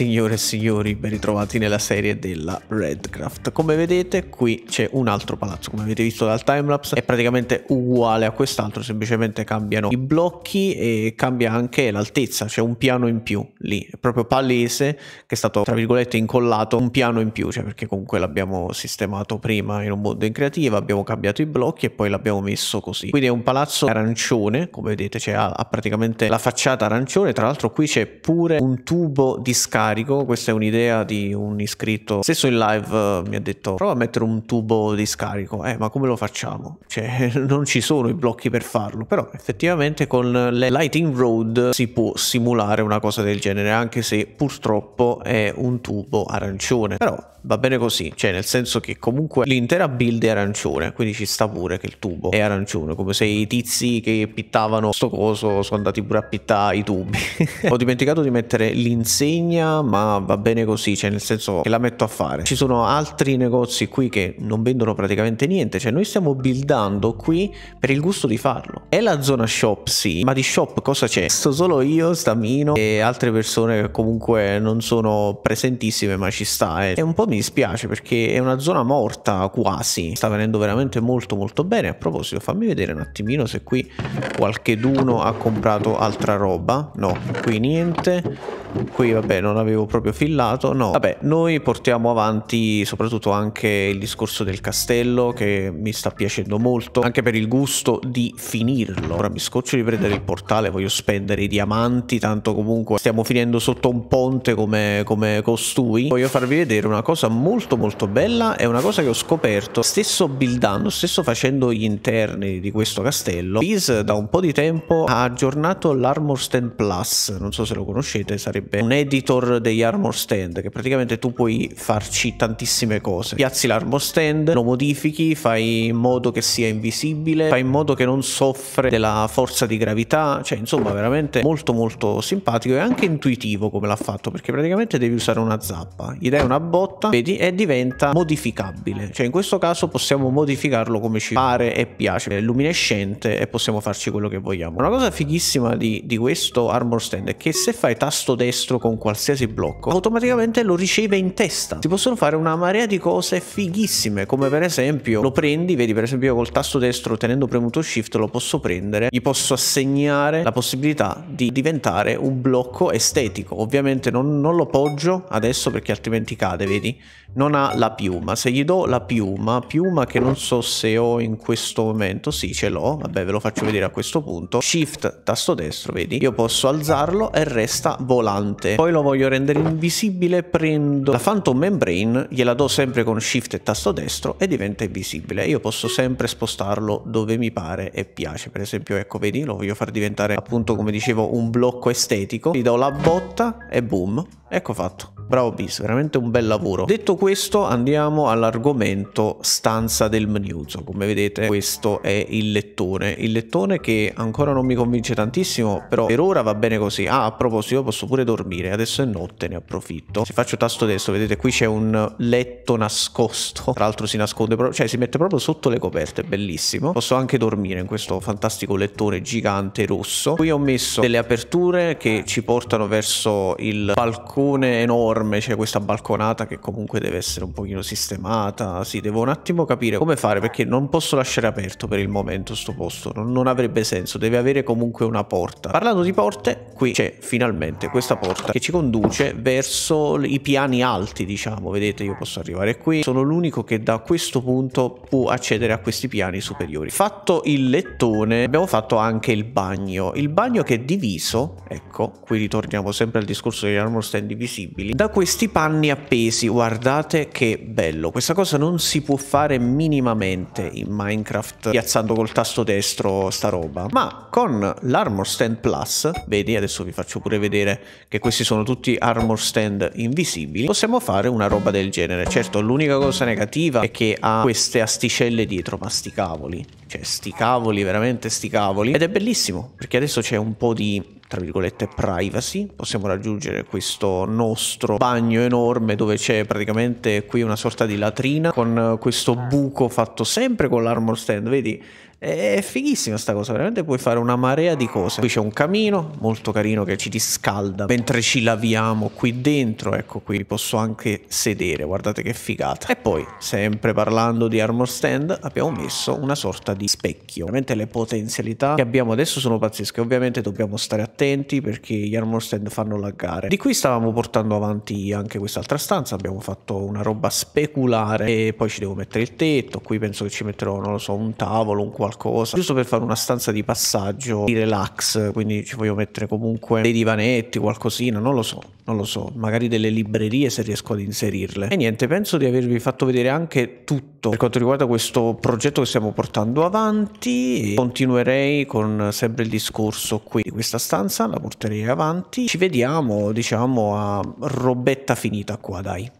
Signore e signori, ben ritrovati nella serie della Redcraft. Come vedete qui c'è un altro palazzo, come avete visto dal timelapse, è praticamente uguale a quest'altro, semplicemente cambiano i blocchi e cambia anche l'altezza, c'è un piano in più lì, è proprio palese che è stato tra virgolette incollato un piano in più, cioè perché comunque l'abbiamo sistemato prima in un mondo in creativa, abbiamo cambiato i blocchi e poi l'abbiamo messo così. Quindi è un palazzo arancione, come vedete, cioè ha, ha praticamente la facciata arancione, tra l'altro qui c'è pure un tubo di scarica carico, questa è un'idea di un iscritto, stesso in live eh, mi ha detto prova a mettere un tubo di scarico, eh ma come lo facciamo? Cioè non ci sono i blocchi per farlo, però effettivamente con le Lighting Road si può simulare una cosa del genere, anche se purtroppo è un tubo arancione, però va bene così, cioè nel senso che comunque l'intera build è arancione, quindi ci sta pure che il tubo è arancione, come se i tizi che pittavano sto coso sono andati pure a pittare i tubi. Ho dimenticato di mettere l'insegna ma va bene così, cioè nel senso che la metto a fare. Ci sono altri negozi qui che non vendono praticamente niente, cioè noi stiamo buildando qui per il gusto di farlo. È la zona shop, sì, ma di shop cosa c'è? Sto solo io, Stamino e altre persone che comunque non sono presentissime, ma ci sta. Eh. E un po' mi dispiace perché è una zona morta quasi. Sta venendo veramente molto molto bene. A proposito, fammi vedere un attimino se qui qualcheduno ha comprato altra roba. No, qui niente qui vabbè non avevo proprio fillato no vabbè noi portiamo avanti soprattutto anche il discorso del castello che mi sta piacendo molto anche per il gusto di finirlo ora mi scoccio di prendere il portale voglio spendere i diamanti tanto comunque stiamo finendo sotto un ponte come, come costui voglio farvi vedere una cosa molto molto bella è una cosa che ho scoperto stesso buildando stesso facendo gli interni di questo castello Viz da un po' di tempo ha aggiornato l'armor stand plus non so se lo conoscete sarebbe sarebbe un editor degli armor stand, che praticamente tu puoi farci tantissime cose. Piazzi l'armor stand, lo modifichi, fai in modo che sia invisibile, fai in modo che non soffre della forza di gravità, cioè insomma veramente molto molto simpatico e anche intuitivo come l'ha fatto, perché praticamente devi usare una zappa, gli dai una botta, vedi, e diventa modificabile. Cioè in questo caso possiamo modificarlo come ci pare e piace, è luminescente e possiamo farci quello che vogliamo. Una cosa fighissima di, di questo armor stand è che se fai tasto destro destro con qualsiasi blocco, automaticamente lo riceve in testa. Si possono fare una marea di cose fighissime, come per esempio lo prendi, vedi per esempio io col tasto destro tenendo premuto shift lo posso prendere, gli posso assegnare la possibilità di diventare un blocco estetico. Ovviamente non, non lo poggio adesso perché altrimenti cade, vedi? Non ha la piuma. Se gli do la piuma, piuma che non so se ho in questo momento, sì ce l'ho, vabbè ve lo faccio vedere a questo punto, shift tasto destro, vedi? Io posso alzarlo e resta volando rilevante. Poi lo voglio rendere invisibile, prendo la Phantom Membrane, gliela do sempre con Shift e tasto destro e diventa invisibile. Io posso sempre spostarlo dove mi pare e piace. Per esempio, ecco, vedi, lo voglio far diventare appunto, come dicevo, un blocco estetico. Gli do la botta e boom, ecco fatto. Bravo Bis, veramente un bel lavoro. Detto questo andiamo all'argomento stanza del Mniuso. Come vedete questo è il lettone. Il lettone che ancora non mi convince tantissimo, però per ora va bene così. Ah, a proposito posso pure dormire, adesso è notte, ne approfitto. Se faccio tasto destro, vedete qui c'è un letto nascosto. Tra l'altro si nasconde proprio, cioè si mette proprio sotto le coperte, bellissimo. Posso anche dormire in questo fantastico lettone gigante rosso. Qui ho messo delle aperture che ci portano verso il balcone enorme enorme, c'è questa balconata che comunque deve essere un pochino sistemata, sì, devo un attimo capire come fare perché non posso lasciare aperto per il momento sto posto, non, non avrebbe senso, deve avere comunque una porta. Parlando di porte, qui c'è finalmente questa porta che ci conduce verso i piani alti, diciamo, vedete io posso arrivare qui, sono l'unico che da questo punto può accedere a questi piani superiori. Fatto il lettone, abbiamo fatto anche il bagno, il bagno che è diviso, ecco, qui ritorniamo sempre al discorso degli armor stand divisibili, da questi panni appesi. Guardate che bello. Questa cosa non si può fare minimamente in Minecraft piazzando col tasto destro sta roba. Ma con l'Armor Stand Plus, vedi adesso vi faccio pure vedere che questi sono tutti Armor Stand invisibili, possiamo fare una roba del genere. Certo l'unica cosa negativa è che ha queste asticelle dietro, ma sti cavoli cioè sti cavoli, veramente sti cavoli. Ed è bellissimo, perché adesso c'è un po' di tra virgolette privacy, possiamo raggiungere questo nostro bagno enorme dove c'è praticamente qui una sorta di latrina con questo buco fatto sempre con l'armor stand, vedi? È fighissima sta cosa, veramente puoi fare una marea di cose. Qui c'è un camino molto carino che ci riscalda mentre ci laviamo qui dentro. Ecco qui posso anche sedere, guardate che figata. E poi, sempre parlando di armor stand, abbiamo messo una sorta di specchio. Veramente le potenzialità che abbiamo adesso sono pazzesche. Ovviamente dobbiamo stare attenti perché gli armor stand fanno laggare. Di qui stavamo portando avanti anche quest'altra stanza, abbiamo fatto una roba speculare e poi ci devo mettere il tetto. Qui penso che ci metterò, non lo so, un tavolo, un qualcosa qualcosa, giusto per fare una stanza di passaggio, di relax, quindi ci voglio mettere comunque dei divanetti, qualcosina, non lo so, non lo so, magari delle librerie se riesco ad inserirle. E niente, penso di avervi fatto vedere anche tutto per quanto riguarda questo progetto che stiamo portando avanti, continuerei con sempre il discorso qui di questa stanza, la porterei avanti, ci vediamo diciamo a robetta finita qua dai.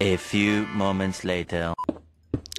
A few moments later.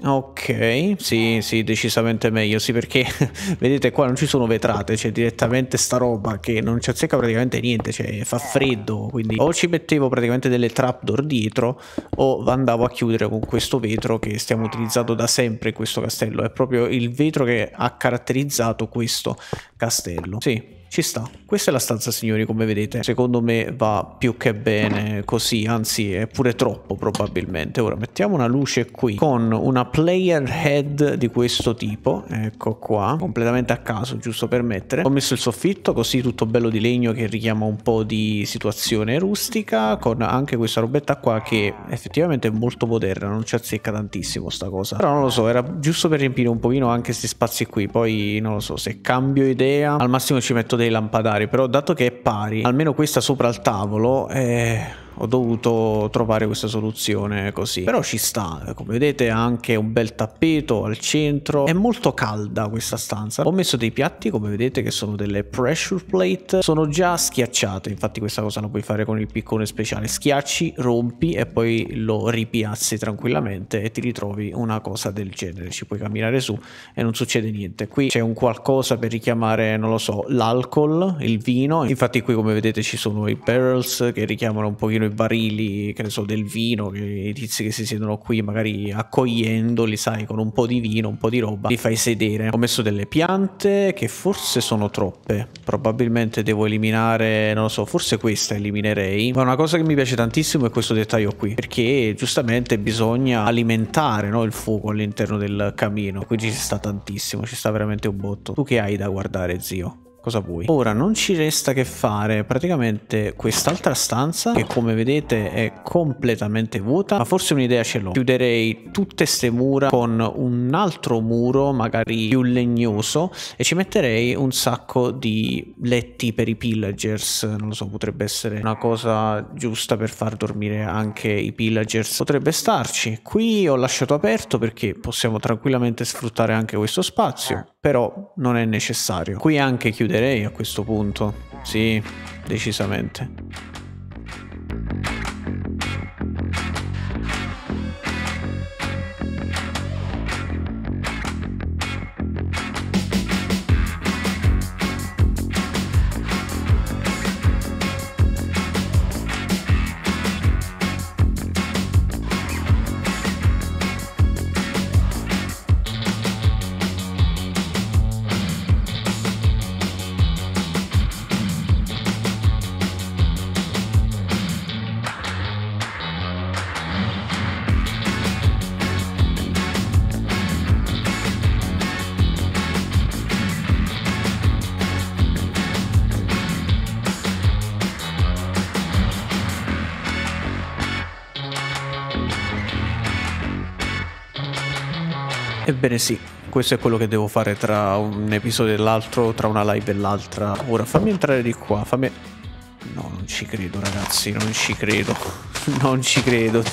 Ok, sì, sì, decisamente meglio, sì, perché vedete qua non ci sono vetrate, c'è direttamente sta roba che non ci azzecca praticamente niente, cioè fa freddo, quindi o ci mettevo praticamente delle trapdoor dietro o andavo a chiudere con questo vetro che stiamo utilizzando da sempre in questo castello, è proprio il vetro che ha caratterizzato questo castello, sì. Ci sta. Questa è la stanza, signori, come vedete. Secondo me va più che bene così, anzi è pure troppo probabilmente. Ora mettiamo una luce qui con una player head di questo tipo. Ecco qua, completamente a caso, giusto per mettere. Ho messo il soffitto così tutto bello di legno che richiama un po' di situazione rustica con anche questa robetta qua che effettivamente è molto moderna, non ci azzecca tantissimo sta cosa. Però non lo so, era giusto per riempire un pochino anche questi spazi qui. Poi non lo so, se cambio idea, al massimo ci metto dei lampadari, però dato che è pari, almeno questa sopra il tavolo, eh, ho dovuto trovare questa soluzione così. Però ci sta, eh. come vedete anche un bel tappeto al centro. È molto calda questa stanza. Ho messo dei piatti, come vedete, che sono delle pressure plate. Sono già schiacciate, infatti questa cosa la puoi fare con il piccone speciale. Schiacci, rompi e poi lo ripiazzi tranquillamente e ti ritrovi una cosa del genere. Ci puoi camminare su e non succede niente. Qui c'è un qualcosa per richiamare, non lo so, l'alcol, il vino. Infatti qui come vedete ci sono i barrels che richiamano un pochino i barili, che ne so, del vino, che i tizi che si siedono qui magari accogliendoli, sai, con un po' di vino, un po' di roba, li fai sedere. Ho messo delle piante che forse sono troppe, probabilmente devo eliminare, non lo so, forse questa eliminerei, ma una cosa che mi piace tantissimo è questo dettaglio qui, perché giustamente bisogna alimentare no, il fuoco all'interno del camino, qui ci sta tantissimo, ci sta veramente un botto. Tu che hai da guardare, zio? cosa vuoi. Ora non ci resta che fare praticamente quest'altra stanza che come vedete è completamente vuota ma forse un'idea ce l'ho. Chiuderei tutte ste mura con un altro muro magari più legnoso e ci metterei un sacco di letti per i pillagers non lo so potrebbe essere una cosa giusta per far dormire anche i pillagers potrebbe starci qui ho lasciato aperto perché possiamo tranquillamente sfruttare anche questo spazio però non è necessario. Qui anche chiuderei a questo punto, sì, decisamente. Ebbene sì, questo è quello che devo fare tra un episodio e l'altro, tra una live e l'altra. Ora fammi entrare di qua, fammi... No, non ci credo ragazzi, non ci credo. Non ci credo,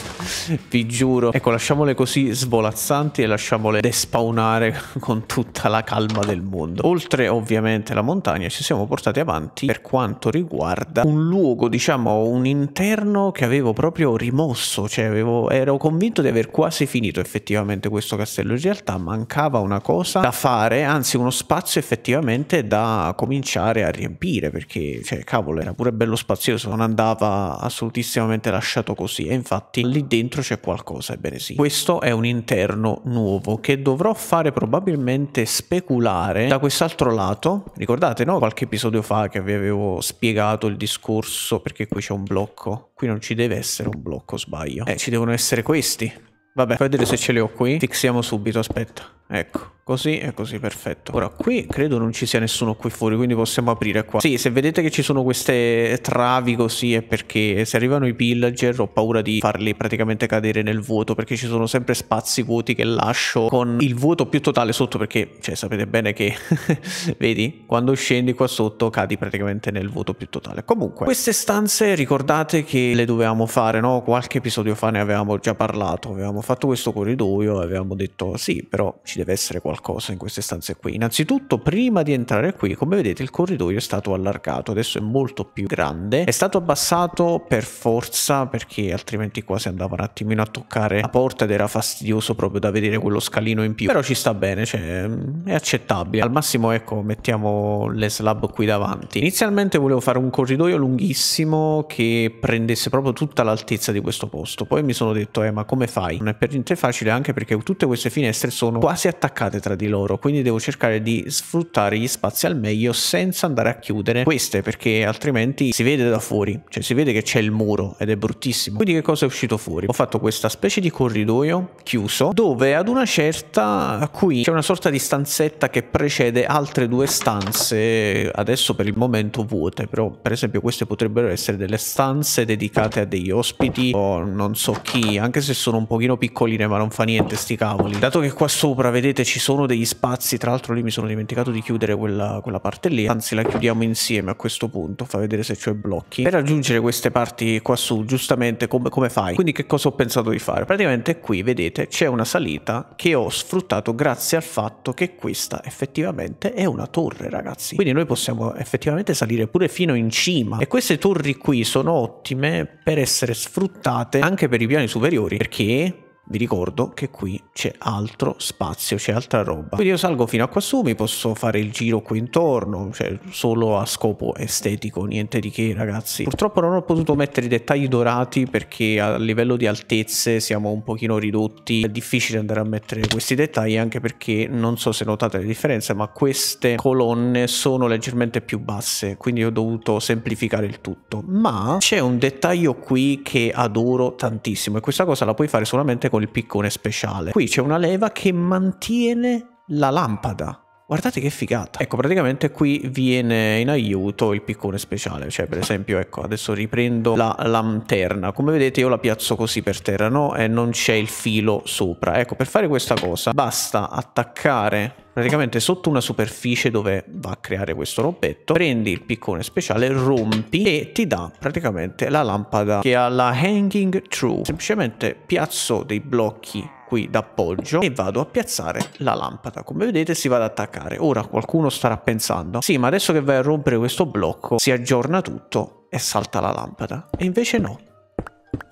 vi giuro. Ecco, lasciamole così svolazzanti e lasciamole despawnare con tutta la calma del mondo. Oltre ovviamente la montagna ci siamo portati avanti per quanto riguarda un luogo, diciamo un interno che avevo proprio rimosso, cioè avevo, ero convinto di aver quasi finito effettivamente questo castello. In realtà mancava una cosa da fare, anzi uno spazio effettivamente da cominciare a riempire perché, cioè, cavolo, era pure bello spazioso, non andava assolutissimamente lasciato lasciato così e infatti lì dentro c'è qualcosa, ebbene sì. Questo è un interno nuovo che dovrò fare probabilmente speculare da quest'altro lato. Ricordate no? Qualche episodio fa che vi avevo spiegato il discorso perché qui c'è un blocco. Qui non ci deve essere un blocco, sbaglio. Eh, ci devono essere questi. Vabbè, fai vedere se ce li ho qui. Fixiamo subito, aspetta. Ecco, così e così, perfetto. Ora, qui credo non ci sia nessuno qui fuori, quindi possiamo aprire qua. Sì, se vedete che ci sono queste travi così è perché se arrivano i pillager ho paura di farli praticamente cadere nel vuoto, perché ci sono sempre spazi vuoti che lascio con il vuoto più totale sotto, perché, cioè, sapete bene che, vedi, quando scendi qua sotto cadi praticamente nel vuoto più totale. Comunque, queste stanze ricordate che le dovevamo fare, no? Qualche episodio fa ne avevamo già parlato, avevamo fatto questo corridoio, avevamo detto sì, però ci ci deve essere qualcosa in queste stanze qui. Innanzitutto, prima di entrare qui, come vedete, il corridoio è stato allargato, adesso è molto più grande. È stato abbassato per forza, perché altrimenti qua si andava un attimino a toccare la porta ed era fastidioso proprio da vedere quello scalino in più. Però ci sta bene, cioè, è accettabile. Al massimo, ecco, mettiamo le slab qui davanti. Inizialmente volevo fare un corridoio lunghissimo che prendesse proprio tutta l'altezza di questo posto. Poi mi sono detto, eh, ma come fai? Non è per niente facile, anche perché tutte queste finestre sono quasi spazi attaccate tra di loro, quindi devo cercare di sfruttare gli spazi al meglio senza andare a chiudere queste perché altrimenti si vede da fuori, cioè si vede che c'è il muro ed è bruttissimo. Quindi che cosa è uscito fuori? Ho fatto questa specie di corridoio chiuso dove ad una certa qui c'è una sorta di stanzetta che precede altre due stanze adesso per il momento vuote, però per esempio queste potrebbero essere delle stanze dedicate a degli ospiti o non so chi, anche se sono un pochino piccoline ma non fa niente sti cavoli. Dato che qua sopra vedete ci sono degli spazi, tra l'altro lì mi sono dimenticato di chiudere quella, quella parte lì, anzi la chiudiamo insieme a questo punto, fa vedere se c'è blocchi. Per raggiungere queste parti qua su, giustamente come, come fai? Quindi che cosa ho pensato di fare? Praticamente qui vedete c'è una salita che ho sfruttato grazie al fatto che questa effettivamente è una torre ragazzi. Quindi noi possiamo effettivamente salire pure fino in cima e queste torri qui sono ottime per essere sfruttate anche per i piani superiori perché vi ricordo che qui c'è altro spazio, c'è altra roba. Quindi io salgo fino a quassù, mi posso fare il giro qui intorno, cioè solo a scopo estetico, niente di che ragazzi. Purtroppo non ho potuto mettere i dettagli dorati perché a livello di altezze siamo un pochino ridotti, è difficile andare a mettere questi dettagli anche perché non so se notate le differenze, ma queste colonne sono leggermente più basse, quindi ho dovuto semplificare il tutto. Ma c'è un dettaglio qui che adoro tantissimo e questa cosa la puoi fare solamente con con il piccone speciale. Qui c'è una leva che mantiene la lampada. Guardate che figata. Ecco, praticamente qui viene in aiuto il piccone speciale. Cioè, per esempio, ecco, adesso riprendo la lanterna. Come vedete io la piazzo così per terra, no? E non c'è il filo sopra. Ecco, per fare questa cosa basta attaccare praticamente sotto una superficie dove va a creare questo robetto prendi il piccone speciale, rompi e ti dà praticamente la lampada che ha la hanging true. Semplicemente piazzo dei blocchi qui d'appoggio e vado a piazzare la lampada come vedete si va ad attaccare ora qualcuno starà pensando sì ma adesso che vai a rompere questo blocco si aggiorna tutto e salta la lampada e invece no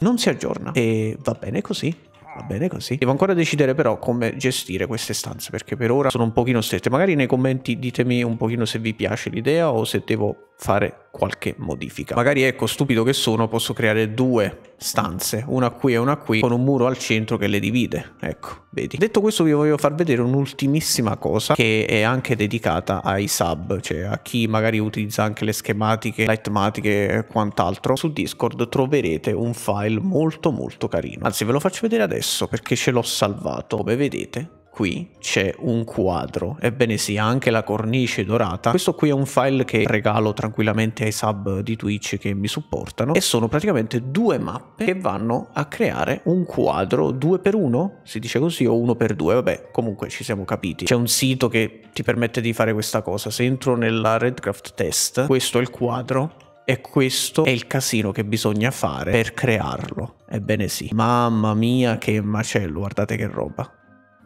non si aggiorna e va bene così Va bene così. Devo ancora decidere però come gestire queste stanze perché per ora sono un pochino strette. Magari nei commenti ditemi un pochino se vi piace l'idea o se devo fare qualche modifica. Magari ecco, stupido che sono, posso creare due stanze, una qui e una qui, con un muro al centro che le divide. Ecco, vedi. Detto questo vi voglio far vedere un'ultimissima cosa che è anche dedicata ai sub, cioè a chi magari utilizza anche le schematiche, lightmatiche e quant'altro. Su Discord troverete un file molto molto carino. Anzi, ve lo faccio vedere adesso perché ce l'ho salvato. Come vedete, qui c'è un quadro, ebbene sì, anche la cornice dorata. Questo qui è un file che regalo tranquillamente ai sub di Twitch che mi supportano e sono praticamente due mappe che vanno a creare un quadro 2 per 1 si dice così, o 1 per 2 vabbè, comunque ci siamo capiti. C'è un sito che ti permette di fare questa cosa. Se entro nella Redcraft Test, questo è il quadro e questo è il casino che bisogna fare per crearlo. Ebbene sì, mamma mia che macello, guardate che roba.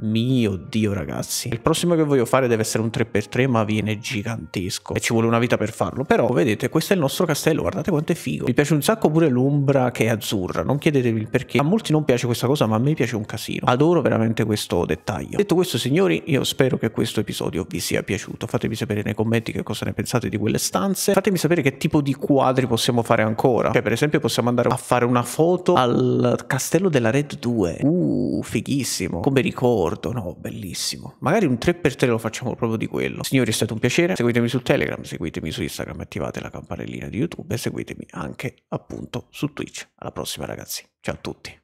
Mio Dio ragazzi, il prossimo che voglio fare deve essere un 3x3 ma viene gigantesco e ci vuole una vita per farlo, però vedete questo è il nostro castello, guardate quanto è figo, mi piace un sacco pure l'ombra che è azzurra, non chiedetevi il perché, a molti non piace questa cosa ma a me piace un casino, adoro veramente questo dettaglio. Detto questo signori io spero che questo episodio vi sia piaciuto, fatemi sapere nei commenti che cosa ne pensate di quelle stanze, fatemi sapere che tipo di quadri possiamo fare ancora, cioè per esempio possiamo andare a fare una foto al castello della Red 2, uh fighissimo, come ricordo d'accordo, no, bellissimo. Magari un 3x3 lo facciamo proprio di quello. Signori, è stato un piacere. Seguitemi su Telegram, seguitemi su Instagram, attivate la campanellina di YouTube e seguitemi anche appunto su Twitch. Alla prossima ragazzi. Ciao a tutti.